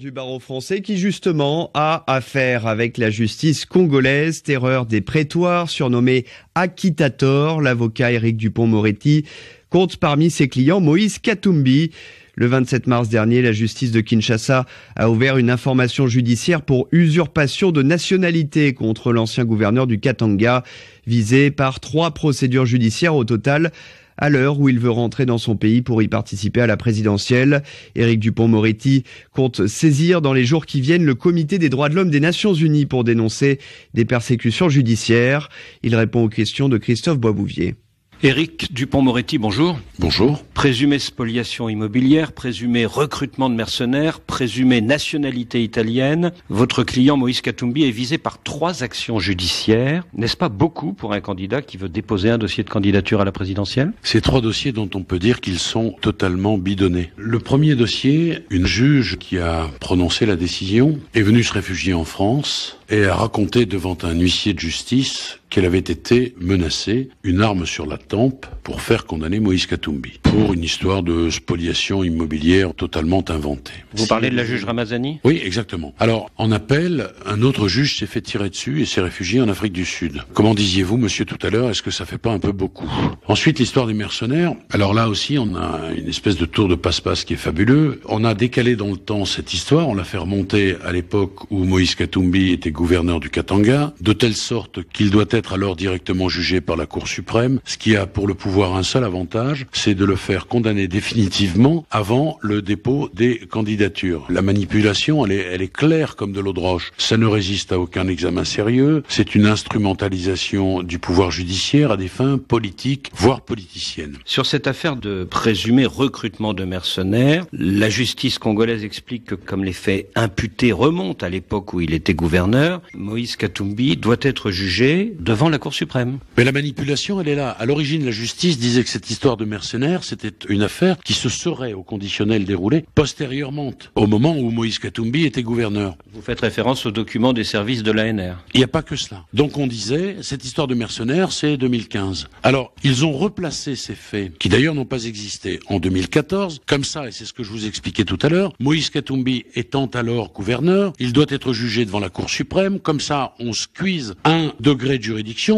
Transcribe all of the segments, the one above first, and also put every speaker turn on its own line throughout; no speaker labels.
du barreau français qui justement a affaire avec la justice congolaise, terreur des prétoires, surnommé Akitator. L'avocat Éric Dupont-Moretti compte parmi ses clients Moïse Katumbi. Le 27 mars dernier, la justice de Kinshasa a ouvert une information judiciaire pour usurpation de nationalité contre l'ancien gouverneur du Katanga, visé par trois procédures judiciaires au total à l'heure où il veut rentrer dans son pays pour y participer à la présidentielle. Éric Dupont-Moretti compte saisir dans les jours qui viennent le comité des droits de l'homme des Nations Unies pour dénoncer des persécutions judiciaires. Il répond aux questions de Christophe Boisbouvier.
Éric Dupont-Moretti, bonjour. Bonjour. Présumée spoliation immobilière, présumé recrutement de mercenaires, présumée nationalité italienne, votre client Moïse Katumbi est visé par trois actions judiciaires. N'est-ce pas beaucoup pour un candidat qui veut déposer un dossier de candidature à la présidentielle Ces trois
dossiers dont on peut dire qu'ils sont totalement bidonnés. Le premier dossier, une juge qui a prononcé la décision est venue se réfugier en France et a raconté devant un huissier de justice qu'elle avait été menacée, une arme sur la tempe, pour faire condamner Moïse Katumbi, pour une histoire de spoliation immobilière totalement inventée. Vous parlez de la juge Ramazani Oui, exactement. Alors, en appel, un autre juge s'est fait tirer dessus et s'est réfugié en Afrique du Sud. Comment disiez-vous, monsieur, tout à l'heure, est-ce que ça fait pas un peu beaucoup Ensuite, l'histoire des mercenaires. Alors là aussi, on a une espèce de tour de passe-passe qui est fabuleux. On a décalé dans le temps cette histoire, on l'a fait remonter à l'époque où Moïse Katumbi était gouverneur du Katanga, de telle sorte qu'il doit être alors directement jugé par la Cour suprême, ce qui a pour le pouvoir un seul avantage, c'est de le faire condamner définitivement avant le dépôt des candidatures. La manipulation, elle est, claire comme de l'eau de roche. Ça ne résiste à aucun examen sérieux. C'est une instrumentalisation du pouvoir judiciaire à des fins politiques, voire politiciennes. Sur
cette affaire de présumé recrutement de mercenaires, la justice congolaise explique que comme les faits imputés remontent à l'époque où il était gouverneur, Moïse Katumbi doit être
jugé de devant la Cour suprême. Mais la manipulation, elle est là. À l'origine, la justice disait que cette histoire de mercenaires, c'était une affaire qui se serait au conditionnel déroulée postérieurement, au moment où Moïse Katumbi était gouverneur. Vous faites référence aux documents des services de l'ANR. Il n'y a pas que cela. Donc on disait, cette histoire de mercenaires, c'est 2015. Alors, ils ont replacé ces faits, qui d'ailleurs n'ont pas existé, en 2014. Comme ça, et c'est ce que je vous expliquais tout à l'heure, Moïse Katumbi étant alors gouverneur, il doit être jugé devant la Cour suprême. Comme ça, on squeeze un degré de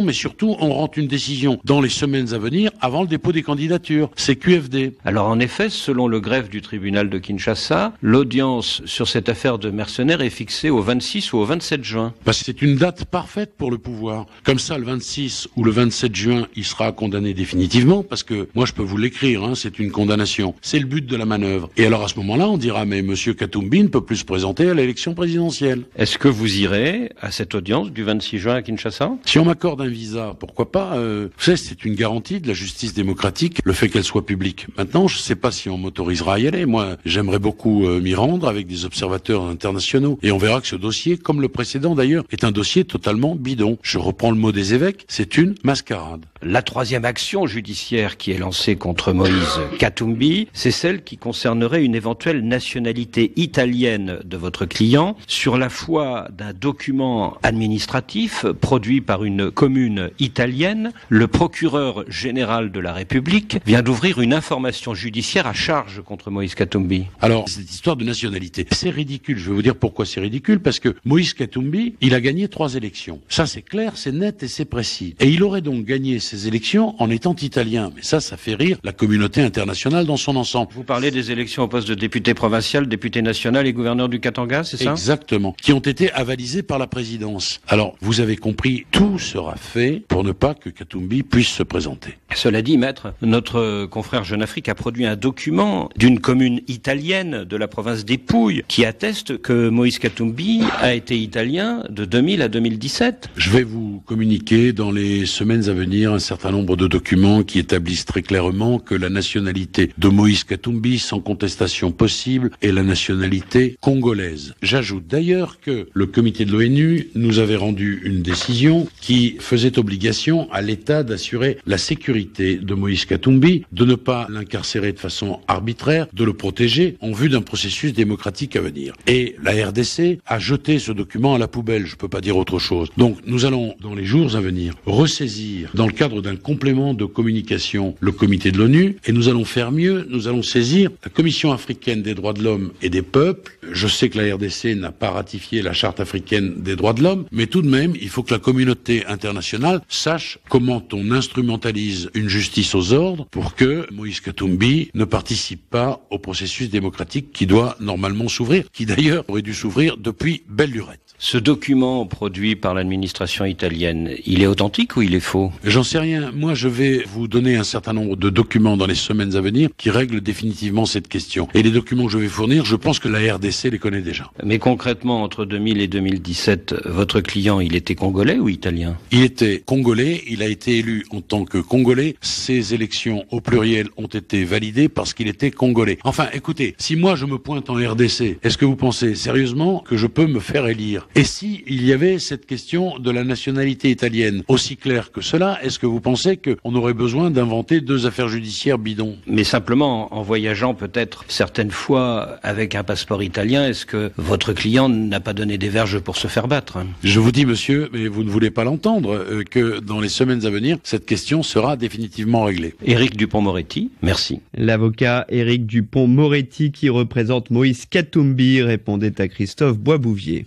mais surtout, on rend une décision dans les semaines à venir avant le dépôt des candidatures. C'est QFD. Alors, en effet, selon le greffe du tribunal de Kinshasa, l'audience sur cette affaire de mercenaires est fixée au 26 ou au 27 juin. que bah, c'est une date parfaite pour le pouvoir. Comme ça, le 26 ou le 27 juin, il sera condamné définitivement, parce que moi, je peux vous l'écrire, hein, c'est une condamnation. C'est le but de la manœuvre. Et alors, à ce moment-là, on dira, mais monsieur Katumbi ne peut plus se présenter à l'élection présidentielle. Est-ce que vous irez à cette audience du 26 juin à Kinshasa si on m'accorde un visa, pourquoi pas euh, savez, C'est une garantie de la justice démocratique, le fait qu'elle soit publique. Maintenant, je ne sais pas si on m'autorisera à y aller. Moi, j'aimerais beaucoup euh, m'y rendre avec des observateurs internationaux. Et on verra que ce dossier, comme le précédent d'ailleurs, est un dossier totalement bidon. Je reprends le mot des évêques, c'est une mascarade. La troisième action judiciaire qui est lancée
contre Moïse Katumbi, c'est celle qui concernerait une éventuelle nationalité italienne de votre client sur la foi d'un document administratif produit par une commune italienne. Le procureur général de la République vient
d'ouvrir une information judiciaire à charge contre Moïse Katumbi. Alors, cette histoire de nationalité, c'est ridicule. Je vais vous dire pourquoi c'est ridicule. Parce que Moïse Katumbi, il a gagné trois élections. Ça, c'est clair, c'est net et c'est précis. Et il aurait donc gagné ces élections en étant italien. Mais ça, ça fait rire la communauté internationale dans son ensemble. Vous parlez des élections au poste de député provincial, député national et gouverneur du Katanga, c'est ça Exactement. Qui ont été avalisées par la présidence. Alors, vous avez compris, tout sera fait pour ne pas que Katumbi puisse se présenter. Cela dit, maître, notre
confrère Jeune Afrique a produit un document d'une commune italienne de la province des Pouilles qui atteste que Moïse Katumbi a été italien de 2000 à 2017.
Je vais vous communiquer dans les semaines à venir un certain nombre de documents qui établissent très clairement que la nationalité de Moïse Katumbi, sans contestation possible, est la nationalité congolaise. J'ajoute d'ailleurs que le comité de l'ONU nous avait rendu une décision qui faisait obligation à l'État d'assurer la sécurité de Moïse Katumbi, de ne pas l'incarcérer de façon arbitraire, de le protéger en vue d'un processus démocratique à venir. Et la RDC a jeté ce document à la poubelle, je ne peux pas dire autre chose. Donc nous allons, dans les jours à venir, ressaisir, dans le cadre d'un complément de communication le comité de l'ONU et nous allons faire mieux, nous allons saisir la Commission africaine des droits de l'homme et des peuples. Je sais que la RDC n'a pas ratifié la charte africaine des droits de l'homme, mais tout de même, il faut que la communauté internationale sache comment on instrumentalise une justice aux ordres pour que Moïse Katumbi ne participe pas au processus démocratique qui doit normalement s'ouvrir, qui d'ailleurs aurait dû s'ouvrir depuis belle lurette. Ce document produit par l'administration italienne, il est authentique ou il est faux J'en moi, je vais vous donner un certain nombre de documents dans les semaines à venir qui règlent définitivement cette question. Et les documents que je vais fournir, je pense que la RDC les connaît déjà. Mais concrètement, entre 2000 et 2017, votre client, il était congolais ou italien Il était congolais. Il a été élu en tant que congolais. Ces élections au pluriel ont été validées parce qu'il était congolais. Enfin, écoutez, si moi je me pointe en RDC, est-ce que vous pensez sérieusement que je peux me faire élire Et si il y avait cette question de la nationalité italienne aussi claire que cela, est-ce que vous pensez qu'on aurait besoin d'inventer deux affaires judiciaires bidons Mais simplement, en voyageant peut-être certaines fois avec un passeport italien, est-ce que votre client n'a pas donné des verges pour se faire battre Je vous dis, monsieur, mais vous ne voulez pas l'entendre, euh, que dans les semaines à venir, cette question sera définitivement réglée. Éric Dupont-Moretti,
merci. L'avocat Éric Dupont-Moretti, qui représente Moïse Katumbi, répondait à Christophe Boisbouvier.